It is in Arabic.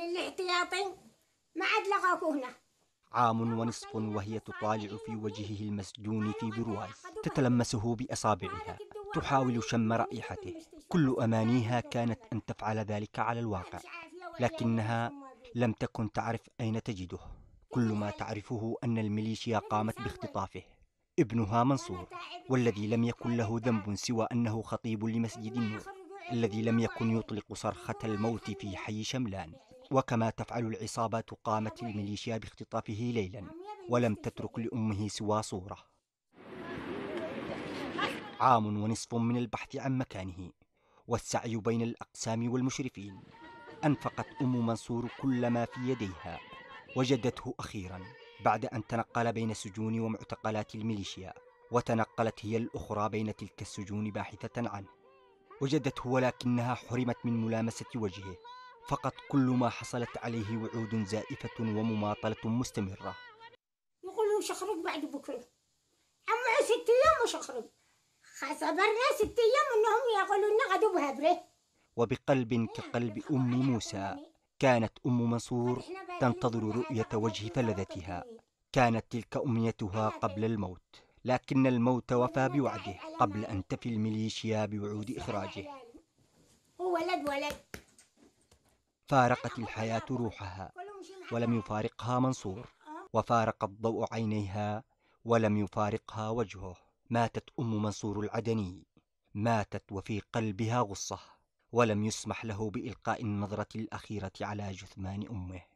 الاحتياطي ما عاد لقاكو هنا عام ونصف وهي تطالع في وجهه المسجون في برواز تتلمسه بأصابعها تحاول شم رائحته كل أمانيها كانت أن تفعل ذلك على الواقع لكنها لم تكن تعرف أين تجده كل ما تعرفه أن الميليشيا قامت باختطافه ابنها منصور والذي لم يكن له ذنب سوى أنه خطيب لمسجد النور الذي لم يكن يطلق صرخة الموت في حي شملان وكما تفعل العصابات قامت الميليشيا باختطافه ليلا ولم تترك لأمه سوى صورة عام ونصف من البحث عن مكانه والسعي بين الأقسام والمشرفين أنفقت أم منصور كل ما في يديها وجدته أخيرا بعد أن تنقل بين سجون ومعتقلات الميليشيا وتنقلت هي الأخرى بين تلك السجون باحثة عنه وجدته ولكنها حرمت من ملامسة وجهه فقط كل ما حصلت عليه وعود زائفة ومماطلة مستمرة يقولوا مش أخرج بعد بكرة أما ست أيام مش أخرج صبرنا ست أيام أنهم يقولوا لنا غدو بهبرة وبقلب كقلب أم موسى كانت أم منصور تنتظر رؤية وجه فلذتها كانت تلك أمنيتها قبل الموت لكن الموت وفى بوعده قبل أن تفي الميليشيا بوعود إخراجه هو ولد ولد فارقت الحياة روحها ولم يفارقها منصور وفارق الضوء عينيها ولم يفارقها وجهه ماتت أم منصور العدني ماتت وفي قلبها غصة ولم يسمح له بإلقاء النظرة الأخيرة على جثمان أمه